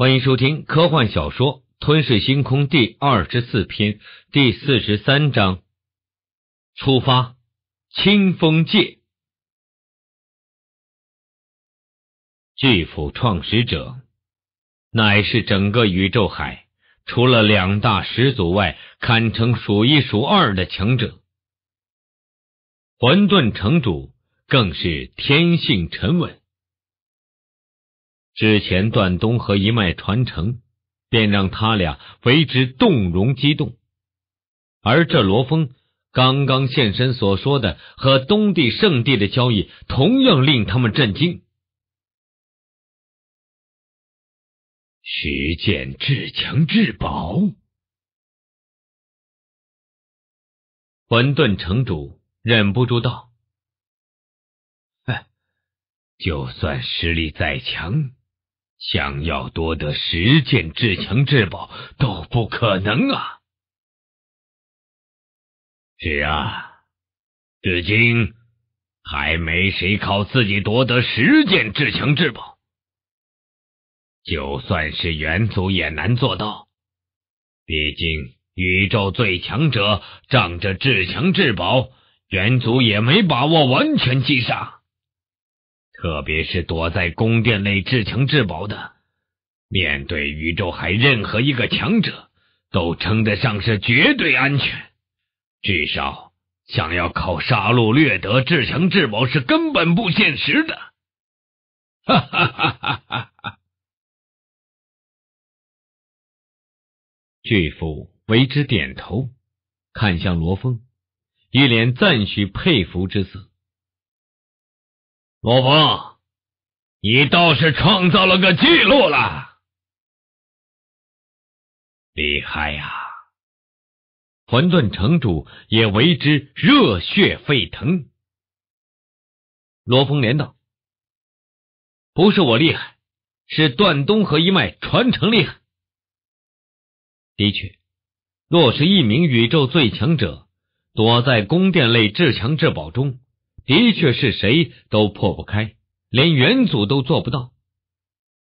欢迎收听科幻小说《吞噬星空》第二十四篇第四十三章：出发，清风界。巨斧创始者，乃是整个宇宙海除了两大始祖外，堪称数一数二的强者。混沌城主更是天性沉稳。之前段东和一脉传承，便让他俩为之动容激动，而这罗峰刚刚现身所说的和东帝圣地的交易，同样令他们震惊。徐建至强至宝，混沌城主忍不住道：“哎，就算实力再强。”想要夺得十件至强至宝都不可能啊！是啊，至今还没谁靠自己夺得十件至强至宝，就算是猿族也难做到。毕竟宇宙最强者仗着至强至宝，猿族也没把握完全击杀。特别是躲在宫殿内至强至宝的，面对宇宙海任何一个强者，都称得上是绝对安全。至少想要靠杀戮掠得至强至宝，是根本不现实的。哈哈哈哈哈哈！巨斧为之点头，看向罗峰，一脸赞许佩服之色。罗峰，你倒是创造了个记录了，厉害呀！混沌城主也为之热血沸腾。罗峰连道：“不是我厉害，是段东和一脉传承厉害。”的确，若是一名宇宙最强者，躲在宫殿类至强至宝中。的确是谁都破不开，连元祖都做不到，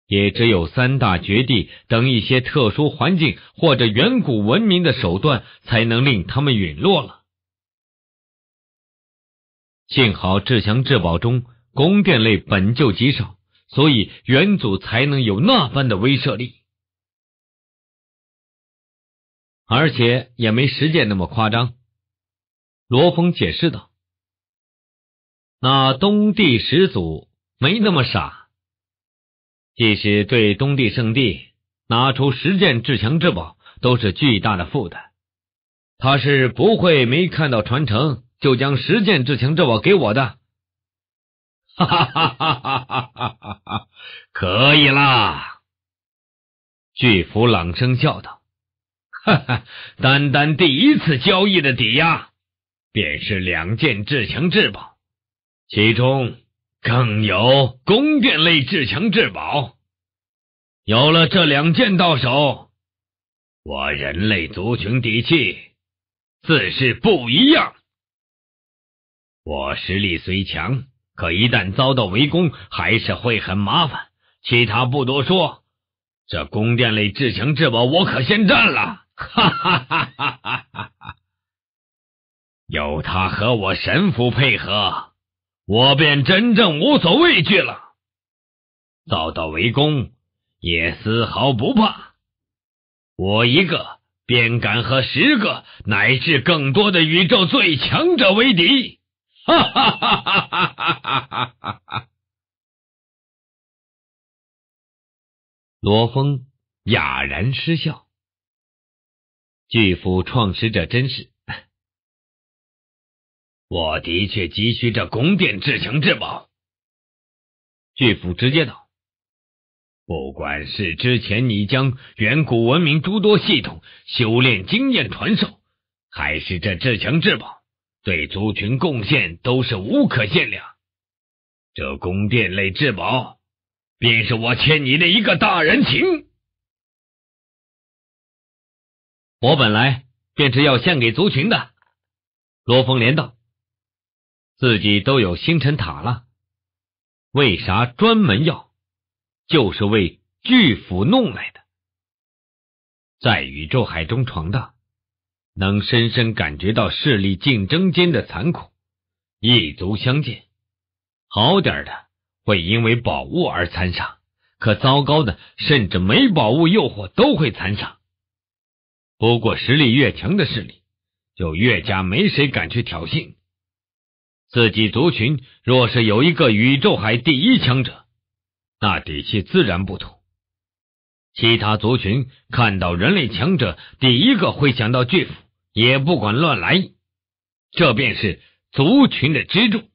也只有三大绝地等一些特殊环境或者远古文明的手段，才能令他们陨落了。幸好至强至宝中宫殿类本就极少，所以元祖才能有那般的威慑力，而且也没实践那么夸张。”罗峰解释道。那东帝始祖没那么傻，即使对东帝圣地拿出十件至强至宝，都是巨大的负担。他是不会没看到传承就将十件至强至宝给我的。哈哈哈哈哈哈哈哈！可以啦，巨斧朗声笑道：“哈哈，单单第一次交易的抵押，便是两件至强至宝。”其中更有宫殿类至强至宝，有了这两件到手，我人类族群底气自是不一样。我实力虽强，可一旦遭到围攻，还是会很麻烦。其他不多说，这宫殿类至强至宝我可先占了，哈哈哈哈哈哈！有他和我神符配合。我便真正无所畏惧了，遭到围攻也丝毫不怕，我一个便敢和十个乃至更多的宇宙最强者为敌，哈哈哈哈哈哈哈哈哈哈！罗峰哑然失笑，巨斧创始者真是。我的确急需这宫殿至强至宝，巨斧直接道：“不管是之前你将远古文明诸多系统、修炼经验传授，还是这至强至宝对族群贡献，都是无可限量。这宫殿类至宝，便是我欠你的一个大人情。”我本来便是要献给族群的，罗峰连道。自己都有星辰塔了，为啥专门要？就是为巨斧弄来的。在宇宙海中闯荡，能深深感觉到势力竞争间的残酷。一族相见，好点的会因为宝物而残杀，可糟糕的甚至没宝物诱惑都会残杀。不过实力越强的势力，就越加没谁敢去挑衅。自己族群若是有一个宇宙海第一强者，那底气自然不同。其他族群看到人类强者，第一个会想到巨斧，也不管乱来。这便是族群的支柱。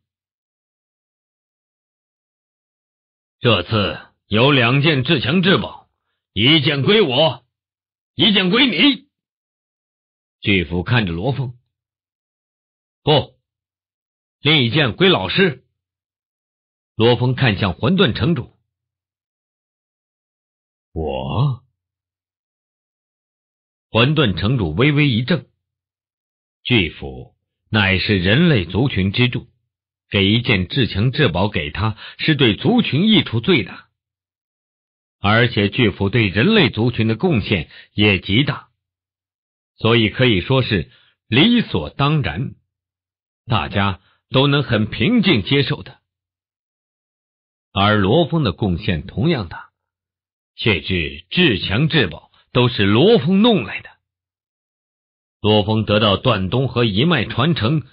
这次有两件至强至宝，一件归我，一件归你。巨斧看着罗峰，不。另一件归老师。罗峰看向混沌城主，我。混沌城主微微一怔，巨斧乃是人类族群之柱，给一件至强至宝给他，是对族群益处最大，而且巨斧对人类族群的贡献也极大，所以可以说是理所当然。大家。都能很平静接受的，而罗峰的贡献同样大，却至至强至宝都是罗峰弄来的。罗峰得到段东和一脉传承，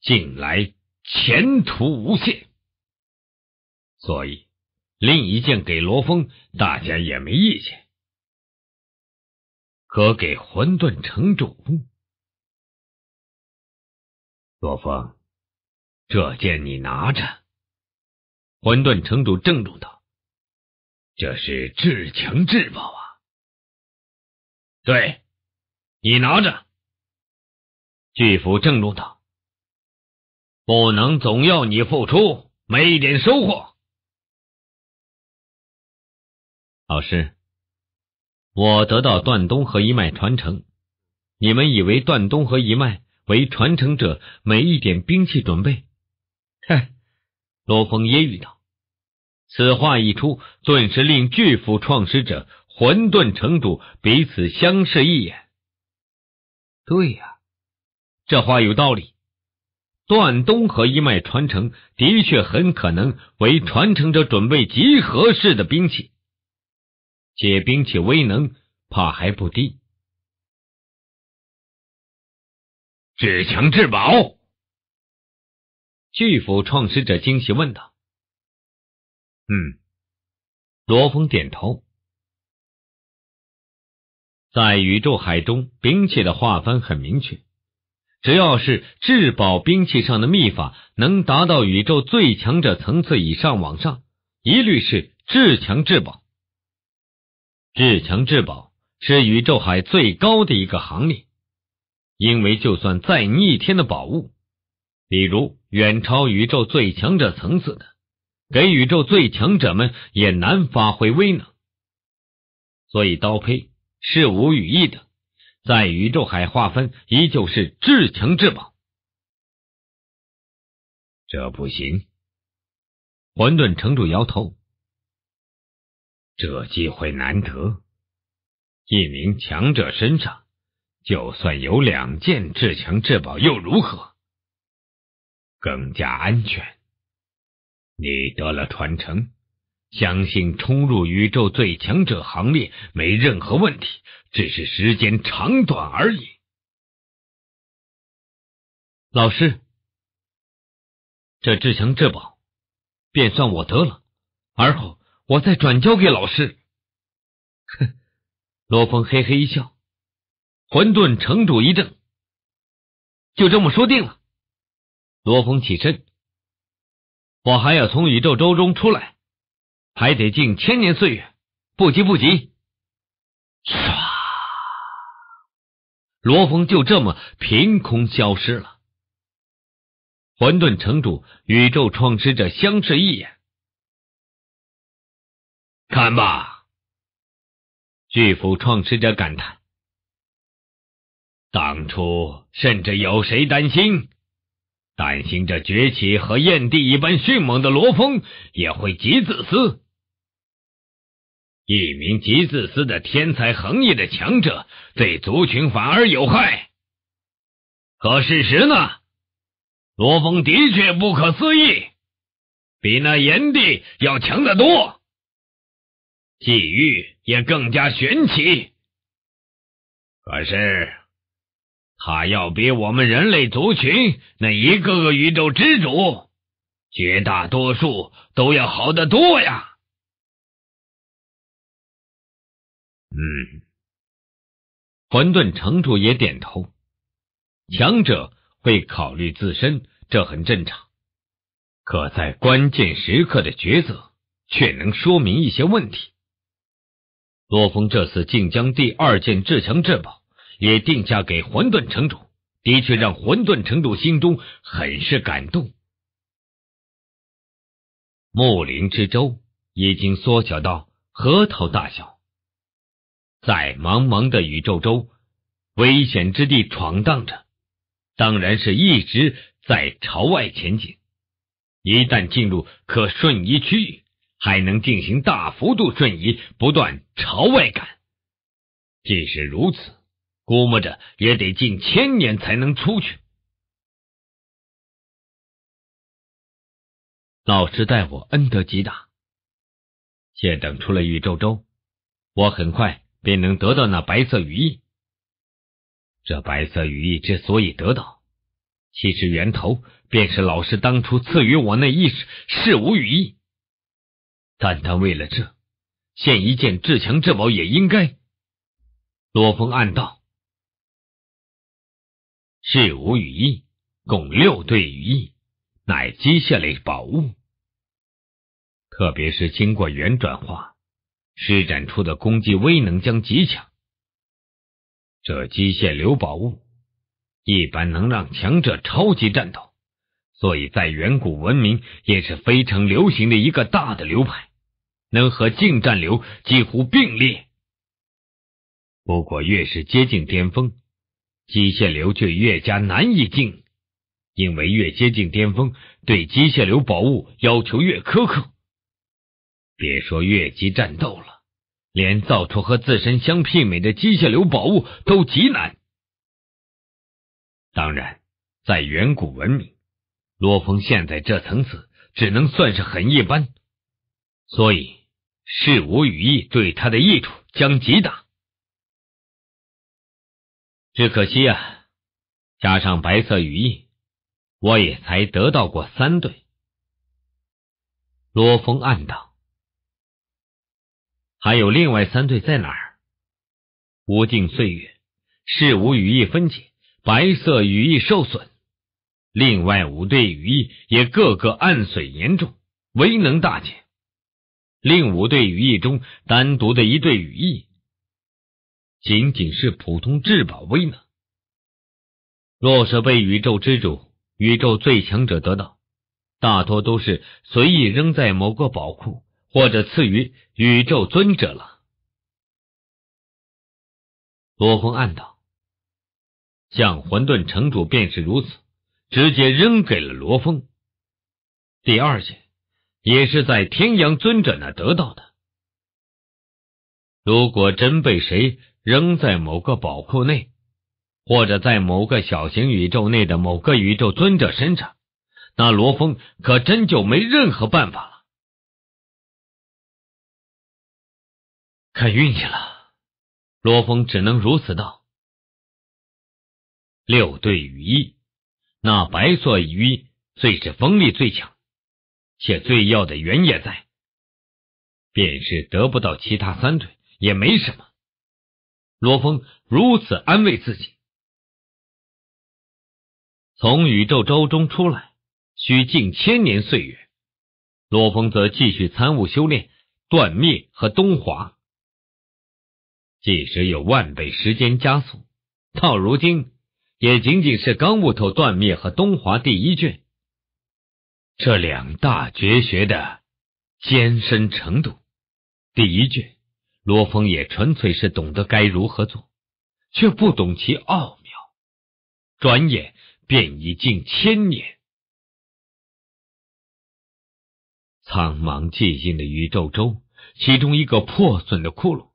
近来前途无限，所以另一件给罗峰，大家也没意见。可给混沌城主罗峰。这剑你拿着，混沌城主郑重道：“这是至强至宝啊！”对，你拿着。巨斧郑重道：“不能总要你付出，没一点收获。”老师，我得到段东和一脉传承，你们以为段东和一脉为传承者，每一点兵器准备？哼！罗峰揶揄道。此话一出，顿时令巨斧创始者、混沌城主彼此相视一眼。对呀，这话有道理。段东和一脉传承的确很可能为传承者准备集合式的兵器，且兵器威能怕还不低。至强至宝。巨斧创始者惊喜问道：“嗯。”罗峰点头。在宇宙海中，兵器的划分很明确，只要是至宝兵器上的秘法能达到宇宙最强者层次以上，往上，一律是至强至宝。至强至宝是宇宙海最高的一个行列，因为就算再逆天的宝物。比如远超宇宙最强者层次的，给宇宙最强者们也难发挥威能。所以刀胚是无语义的，在宇宙海划分依旧是至强至宝。这不行！混沌城主摇头。这机会难得，一名强者身上就算有两件至强至宝，又如何？更加安全。你得了传承，相信冲入宇宙最强者行列没任何问题，只是时间长短而已。老师，这至强至宝便算我得了，而后我再转交给老师。哼，罗峰嘿嘿一笑。混沌城主一怔，就这么说定了。罗峰起身，我还要从宇宙周中出来，还得近千年岁月，不急不急。唰，罗峰就这么凭空消失了。混沌城主、宇宙创始者相视一眼，看吧，巨斧创始者感叹：当初甚至有谁担心？担行这崛起和燕帝一般迅猛的罗峰也会极自私，一名极自私的天才横溢的强者对族群反而有害。可事实呢？罗峰的确不可思议，比那炎帝要强得多，际遇也更加玄奇。可是。他要比我们人类族群那一个个宇宙之主，绝大多数都要好得多呀。嗯，混沌城主也点头。强者会考虑自身，这很正常。可在关键时刻的抉择，却能说明一些问题。洛风这次竟将第二件至强至宝。也定嫁给混沌城主，的确让混沌城主心中很是感动。木灵之舟已经缩小到核桃大小，在茫茫的宇宙中危险之地闯荡着，当然是一直在朝外前进。一旦进入可瞬移区域，还能进行大幅度瞬移，不断朝外赶。即使如此。估摸着也得近千年才能出去。老师待我恩德极大，且等出了宇宙周，我很快便能得到那白色羽翼。这白色羽翼之所以得到，其实源头便是老师当初赐予我那一识是无羽翼。单单为了这，献一件至强至宝也应该。罗峰暗道。是五羽翼，共六对羽翼，乃机械类宝物。特别是经过元转化，施展出的攻击威能将极强。这机械流宝物一般能让强者超级战斗，所以在远古文明也是非常流行的一个大的流派，能和近战流几乎并列。不过越是接近巅峰。机械流却越加难以进，因为越接近巅峰，对机械流宝物要求越苛刻。别说越级战斗了，连造出和自身相媲美的机械流宝物都极难。当然，在远古文明，罗峰现在这层次只能算是很一般，所以是我羽翼对他的益处将极大。只可惜啊，加上白色羽翼，我也才得到过三对。罗峰暗道：“还有另外三对在哪儿？”无尽岁月，是无羽翼分解，白色羽翼受损，另外五对羽翼也个个暗损严重，威能大减。另五对羽翼中，单独的一对羽翼。仅仅是普通至宝威能，若是被宇宙之主、宇宙最强者得到，大多都是随意扔在某个宝库，或者赐予宇宙尊者了。罗峰暗道，像混沌城主便是如此，直接扔给了罗峰。第二件也是在天阳尊者那得到的。如果真被谁，扔在某个宝库内，或者在某个小型宇宙内的某个宇宙尊者身上，那罗峰可真就没任何办法了。看运气了，罗峰只能如此道。六对羽翼，那白色羽翼最是锋利最强，且最要的原也在，便是得不到其他三对也没什么。罗峰如此安慰自己：从宇宙舟中出来需近千年岁月，罗峰则继续参悟修炼断灭和东华。即使有万倍时间加速，到如今也仅仅是刚悟透断灭和东华第一卷，这两大绝学的艰深程度。第一卷。罗峰也纯粹是懂得该如何做，却不懂其奥妙。转眼便已近千年，苍茫寂静的宇宙中，其中一个破损的窟窿，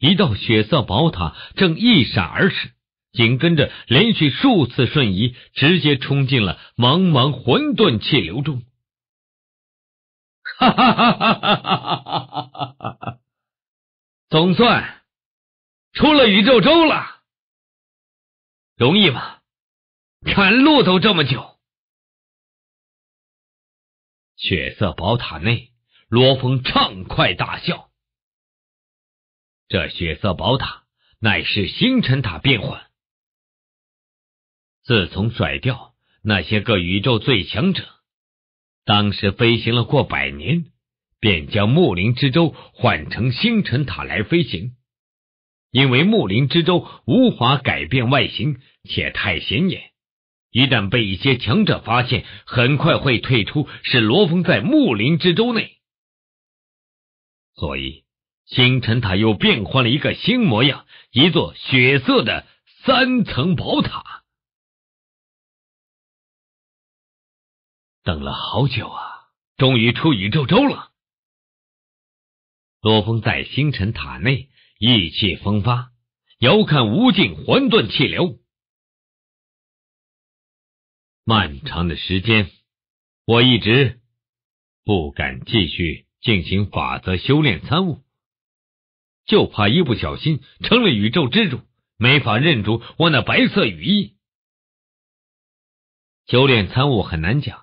一道血色宝塔正一闪而逝，紧跟着连续数次瞬移，直接冲进了茫茫混沌气流中。哈哈哈！哈哈！哈哈！哈哈！总算出了宇宙州了，容易吗？赶路都这么久。血色宝塔内，罗峰畅快大笑。这血色宝塔乃是星辰塔变换。自从甩掉那些个宇宙最强者。当时飞行了过百年，便将木林之舟换成星辰塔来飞行，因为木林之舟无法改变外形，且太显眼，一旦被一些强者发现，很快会退出。是罗峰在木林之舟内，所以星辰塔又变换了一个新模样，一座血色的三层宝塔。等了好久啊，终于出宇宙周了。罗峰在星辰塔内意气风发，遥看无尽混断气流。漫长的时间，我一直不敢继续进行法则修炼参悟，就怕一不小心成了宇宙之主，没法认出我那白色羽翼。修炼参悟很难讲。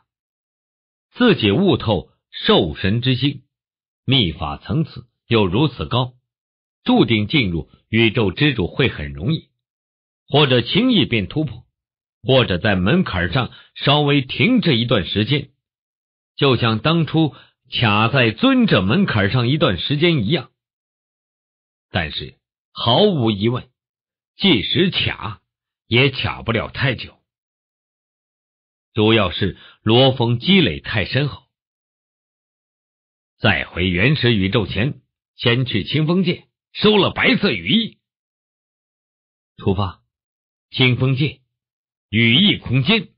自己悟透兽神之心，秘法层次又如此高，注定进入宇宙之主会很容易，或者轻易便突破，或者在门槛上稍微停滞一段时间，就像当初卡在尊者门槛上一段时间一样。但是毫无疑问，即使卡，也卡不了太久。主要是罗峰积累太深厚。再回原始宇宙前，先去清风界收了白色羽翼。出发，清风界羽翼空间。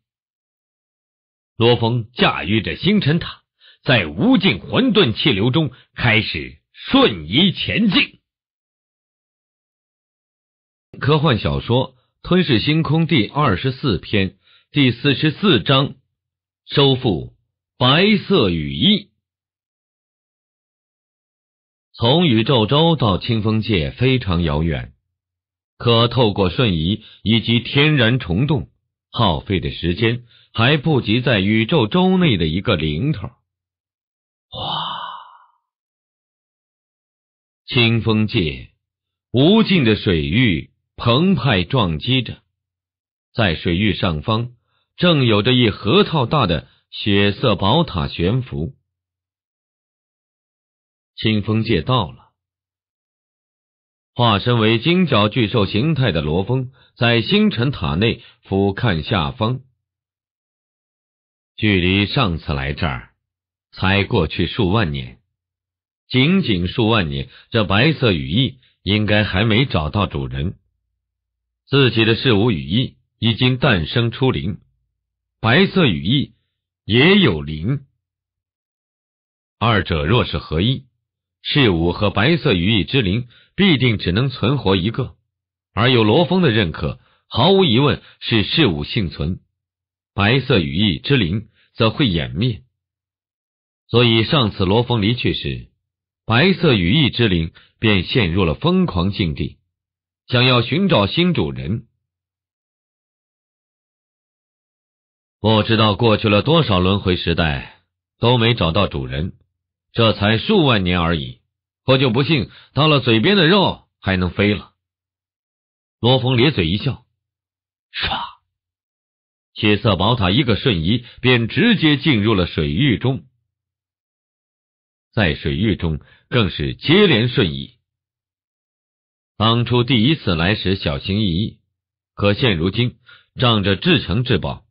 罗峰驾驭着星辰塔，在无尽混沌气流中开始瞬移前进。科幻小说《吞噬星空》第二十四篇。第四十四章，收复白色羽翼。从宇宙周到清风界非常遥远，可透过瞬移以及天然虫洞，耗费的时间还不及在宇宙周内的一个零头。哇！清风界无尽的水域澎湃撞击着，在水域上方。正有着一核桃大的血色宝塔悬浮，清风界到了。化身为金角巨兽形态的罗峰，在星辰塔内俯瞰下方。距离上次来这儿，才过去数万年，仅仅数万年，这白色羽翼应该还没找到主人。自己的噬无羽翼已经诞生出灵。白色羽翼也有灵，二者若是合一，事武和白色羽翼之灵必定只能存活一个。而有罗峰的认可，毫无疑问是事武幸存，白色羽翼之灵则会湮灭。所以上次罗峰离去时，白色羽翼之灵便陷入了疯狂境地，想要寻找新主人。不知道过去了多少轮回时代，都没找到主人。这才数万年而已，我就不信到了嘴边的肉还能飞了。罗峰咧嘴一笑，唰，血色宝塔一个瞬移，便直接进入了水域中。在水域中，更是接连瞬移。当初第一次来时小心翼翼，可现如今仗着至诚至宝。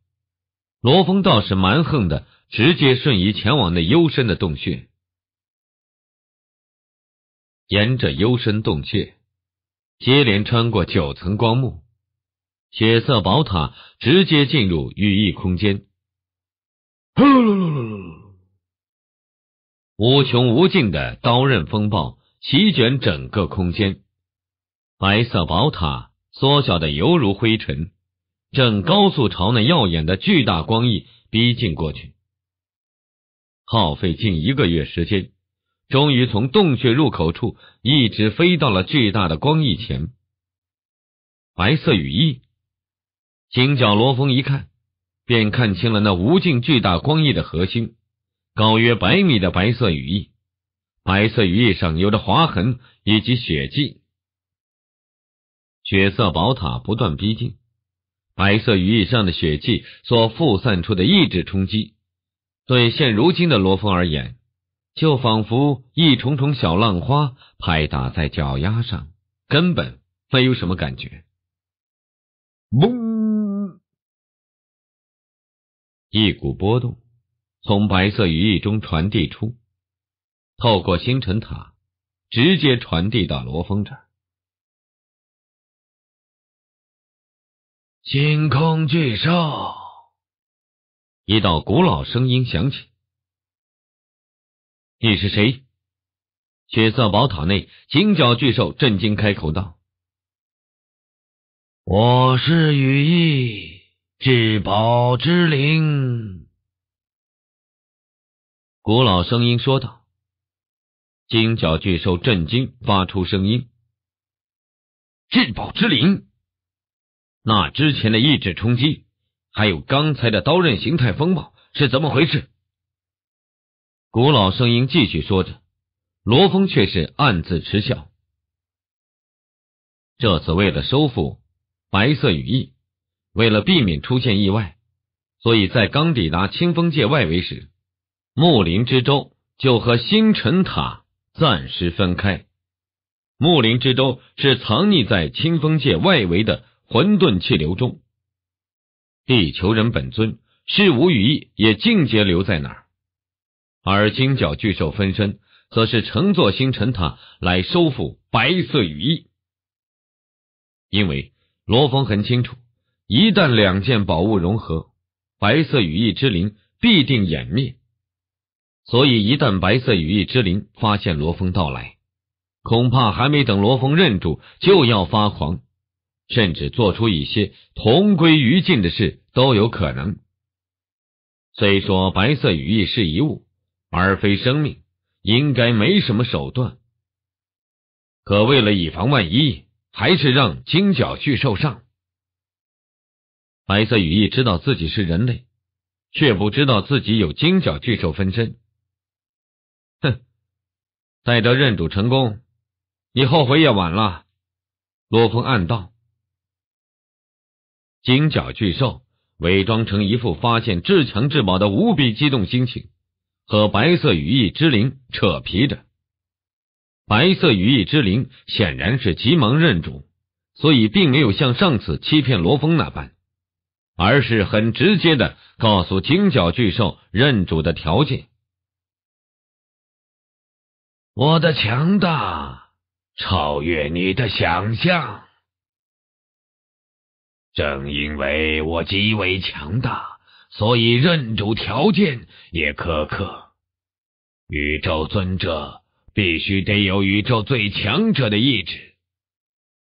罗峰倒是蛮横的，直接瞬移前往那幽深的洞穴。沿着幽深洞穴，接连穿过九层光幕，血色宝塔直接进入羽翼空间。呼！无穷无尽的刀刃风暴席卷整个空间，白色宝塔缩小的犹如灰尘。正高速朝那耀眼的巨大光翼逼近过去，耗费近一个月时间，终于从洞穴入口处一直飞到了巨大的光翼前。白色羽翼，金角罗峰一看，便看清了那无尽巨大光翼的核心，高约百米的白色羽翼，白色羽翼上有着划痕以及血迹。血色宝塔不断逼近。白色羽翼上的血气所复散出的意志冲击，对现如今的罗峰而言，就仿佛一重重小浪花拍打在脚丫上，根本没有什么感觉。嗡，一股波动从白色羽翼中传递出，透过星辰塔，直接传递到罗峰这。星空巨兽，一道古老声音响起：“你是谁？”血色宝塔内，金角巨兽震惊开口道：“我是羽翼至宝之灵。”古老声音说道。金角巨兽震惊，发出声音：“至宝之灵。”那之前的意志冲击，还有刚才的刀刃形态风暴是怎么回事？古老声音继续说着，罗峰却是暗自嗤笑。这次为了收复白色羽翼，为了避免出现意外，所以在刚抵达清风界外围时，木林之舟就和星辰塔暂时分开。木林之舟是藏匿在清风界外围的。混沌气流中，地球人本尊是无羽翼，也尽皆留在那儿；而金角巨兽分身则是乘坐星辰塔来收复白色羽翼。因为罗峰很清楚，一旦两件宝物融合，白色羽翼之灵必定湮灭。所以，一旦白色羽翼之灵发现罗峰到来，恐怕还没等罗峰认住，就要发狂。甚至做出一些同归于尽的事都有可能。虽说白色羽翼是一物而非生命，应该没什么手段，可为了以防万一，还是让金角巨兽上。白色羽翼知道自己是人类，却不知道自己有金角巨兽分身。哼，待得认主成功，你后悔也晚了。罗峰暗道。金角巨兽伪装成一副发现至强至宝的无比激动心情，和白色羽翼之灵扯皮着。白色羽翼之灵显然是急忙认主，所以并没有像上次欺骗罗峰那般，而是很直接的告诉金角巨兽认主的条件。我的强大超越你的想象。正因为我极为强大，所以认主条件也苛刻。宇宙尊者必须得有宇宙最强者的意志；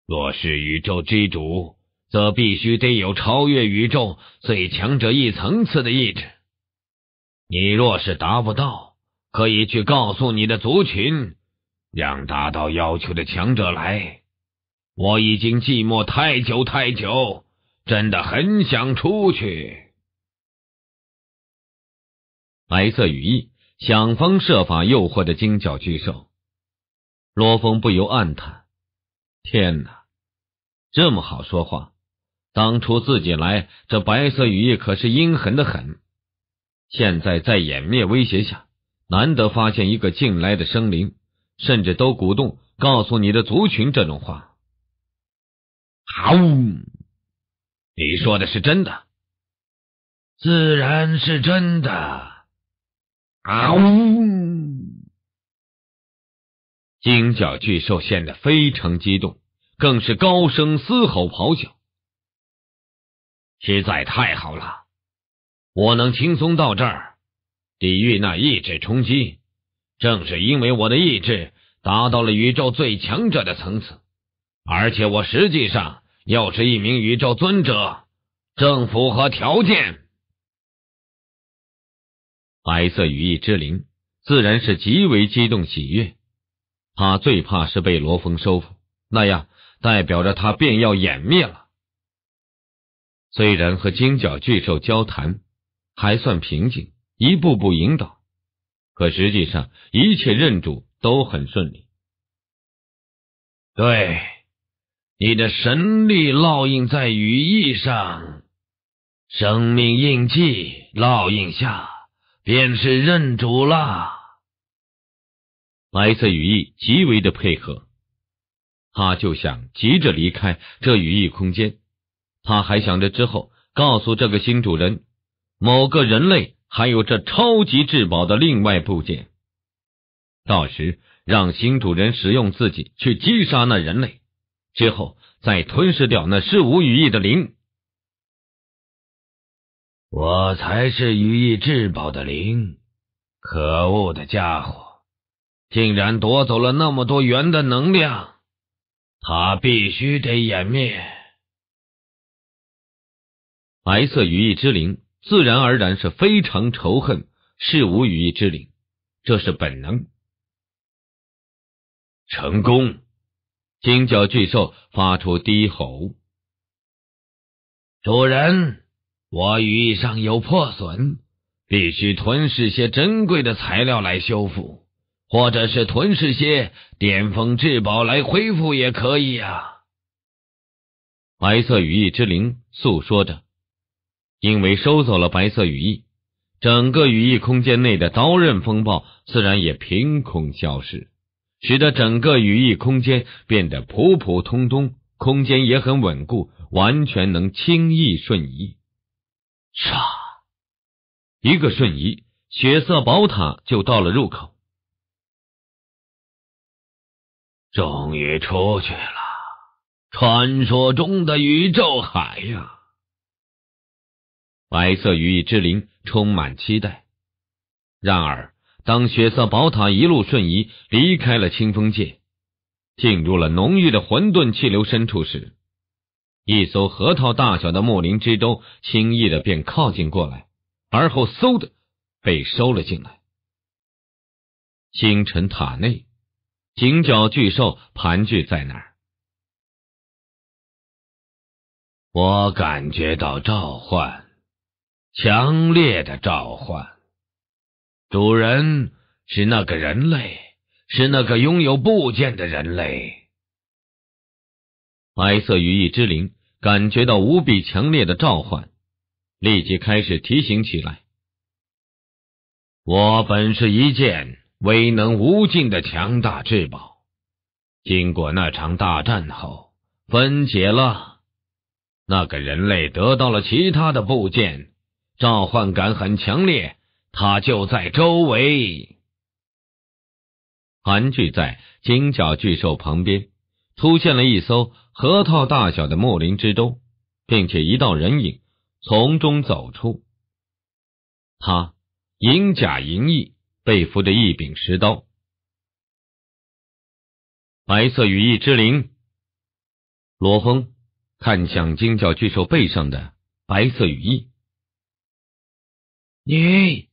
若是宇宙之主，则必须得有超越宇宙最强者一层次的意志。你若是达不到，可以去告诉你的族群，让达到要求的强者来。我已经寂寞太久太久。真的很想出去。白色羽翼想方设法诱惑着惊叫巨兽，罗峰不由暗叹：“天哪，这么好说话？当初自己来这白色羽翼可是阴狠的很。现在在掩灭威胁下，难得发现一个进来的生灵，甚至都鼓动告诉你的族群这种话。”好。你说的是真的，自然是真的。啊呜！金角巨兽显得非常激动，更是高声嘶吼咆哮。实在太好了，我能轻松到这儿抵御那意志冲击，正是因为我的意志达到了宇宙最强者的层次，而且我实际上。要是一名宇宙尊者，正符合条件，白色羽翼之灵自然是极为激动喜悦。他最怕是被罗峰收服，那样代表着他便要湮灭了。虽然和金角巨兽交谈还算平静，一步步引导，可实际上一切认主都很顺利。对。你的神力烙印在羽翼上，生命印记烙印下，便是认主了。白色羽翼极为的配合，他就想急着离开这羽翼空间。他还想着之后告诉这个新主人，某个人类还有这超级至宝的另外部件，到时让新主人使用自己去击杀那人类。之后再吞噬掉那噬无羽翼的灵，我才是羽翼至宝的灵。可恶的家伙，竟然夺走了那么多元的能量，他必须得湮灭。白色羽翼之灵，自然而然是非常仇恨是无羽翼之灵，这是本能。成功。金角巨兽发出低吼：“主人，我羽翼上有破损，必须吞噬些珍贵的材料来修复，或者是吞噬些巅峰至宝来恢复也可以啊。”白色羽翼之灵诉说着：“因为收走了白色羽翼，整个羽翼空间内的刀刃风暴自然也凭空消失。”使得整个羽翼空间变得普普通通，空间也很稳固，完全能轻易瞬移。唰，一个瞬移，血色宝塔就到了入口。终于出去了，传说中的宇宙海呀！白色羽翼之灵充满期待，然而。当血色宝塔一路瞬移离开了清风界，进入了浓郁的混沌气流深处时，一艘核桃大小的木林之舟轻易的便靠近过来，而后嗖的被收了进来。星辰塔内，角角巨兽盘踞在那儿。我感觉到召唤，强烈的召唤。主人是那个人类，是那个拥有部件的人类。白色羽翼之灵感觉到无比强烈的召唤，立即开始提醒起来。我本是一件威能无尽的强大至宝，经过那场大战后分解了。那个人类得到了其他的部件，召唤感很强烈。他就在周围，盘踞在金角巨兽旁边，出现了一艘核桃大小的木林之舟，并且一道人影从中走出。他银甲银翼，背负着一柄石刀。白色羽翼之灵，罗峰看向金角巨兽背上的白色羽翼，你。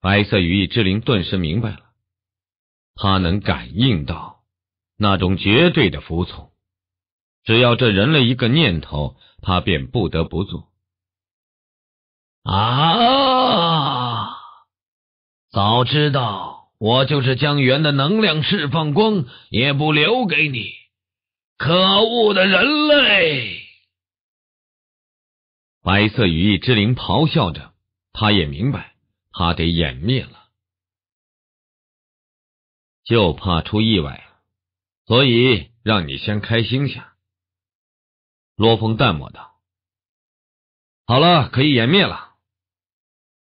白色羽翼之灵顿时明白了，他能感应到那种绝对的服从。只要这人类一个念头，他便不得不做。啊！早知道我就是将源的能量释放光，也不留给你，可恶的人类！白色羽翼之灵咆哮着，他也明白。他得掩灭了，就怕出意外，所以让你先开心下。罗峰淡漠道：“好了，可以掩灭了。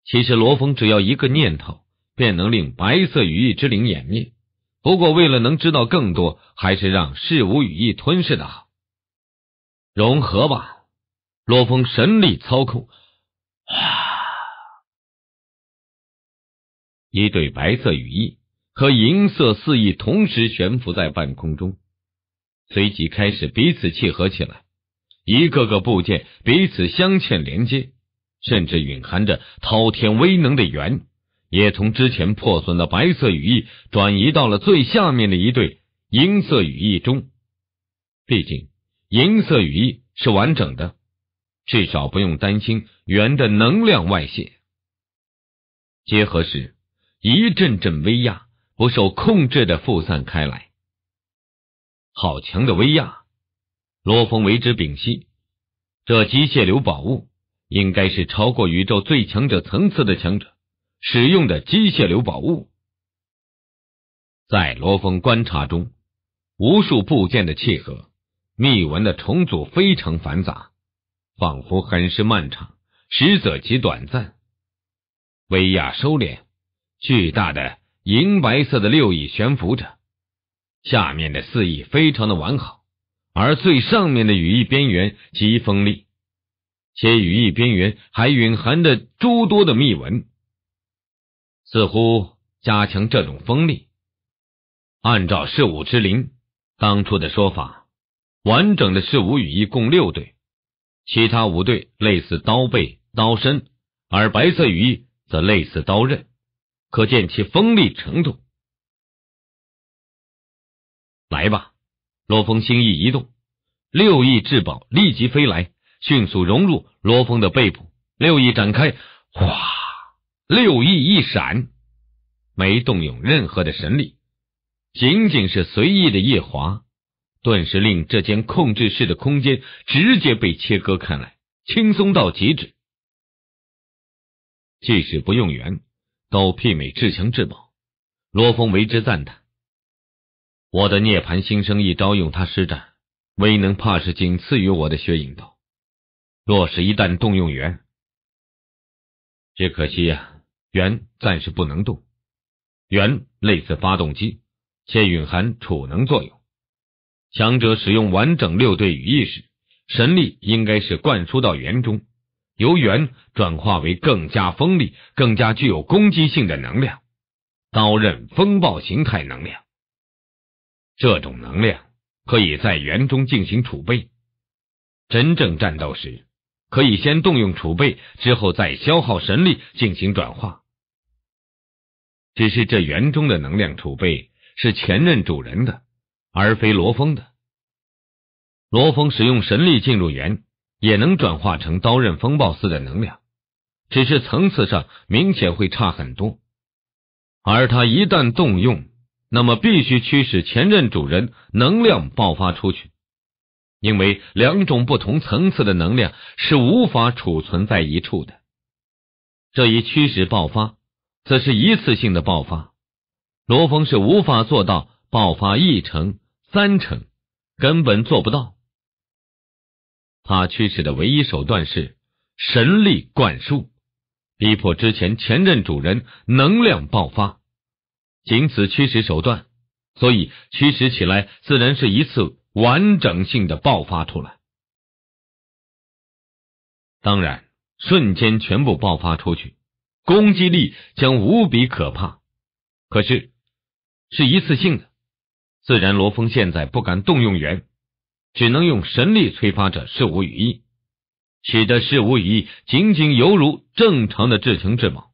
其实罗峰只要一个念头，便能令白色羽翼之灵掩灭。不过为了能知道更多，还是让事无羽翼吞噬的好，融合吧。”罗峰神力操控。一对白色羽翼和银色四翼同时悬浮在半空中，随即开始彼此契合起来。一个个部件彼此镶嵌连接，甚至蕴含着滔天威能的圆，也从之前破损的白色羽翼转移到了最下面的一对银色羽翼中。毕竟银色羽翼是完整的，至少不用担心圆的能量外泄。结合时。一阵阵威压不受控制的复散开来，好强的威压！罗峰为之屏息。这机械流宝物应该是超过宇宙最强者层次的强者使用的机械流宝物。在罗峰观察中，无数部件的契合、密文的重组非常繁杂，仿佛很是漫长，实则其短暂。威亚收敛。巨大的银白色的六翼悬浮着，下面的四翼非常的完好，而最上面的羽翼边缘极锋利，且羽翼边缘还蕴含着诸多的密纹，似乎加强这种锋利。按照事物之灵当初的说法，完整的事物羽翼共六对，其他五对类似刀背、刀身，而白色羽翼则类似刀刃。可见其锋利程度。来吧，罗峰心意一动，六翼至宝立即飞来，迅速融入罗峰的背部。六翼展开，哗，六翼一闪，没动用任何的神力，仅仅是随意的夜华，顿时令这间控制室的空间直接被切割开来，轻松到极致。即使不用圆，都媲美至强至宝，罗峰为之赞叹。我的涅槃新生一招用它施展，威能怕是仅次于我的血影刀。若是一旦动用元，只可惜啊，元暂时不能动。元类似发动机，且蕴含储能作用。强者使用完整六对羽翼时，神力应该是灌输到元中。由圆转化为更加锋利、更加具有攻击性的能量——刀刃风暴形态能量。这种能量可以在圆中进行储备，真正战斗时可以先动用储备，之后再消耗神力进行转化。只是这圆中的能量储备是前任主人的，而非罗峰的。罗峰使用神力进入圆。也能转化成刀刃风暴似的能量，只是层次上明显会差很多。而它一旦动用，那么必须驱使前任主人能量爆发出去，因为两种不同层次的能量是无法储存在一处的。这一驱使爆发，则是一次性的爆发。罗峰是无法做到爆发一成、三成，根本做不到。他驱使的唯一手段是神力灌输，逼迫之前前任主人能量爆发，仅此驱使手段，所以驱使起来自然是一次完整性的爆发出来。当然，瞬间全部爆发出去，攻击力将无比可怕。可是，是一次性的，自然罗峰现在不敢动用元。只能用神力催发着事无余意，使得事无余意仅仅犹如正常的至情至猛。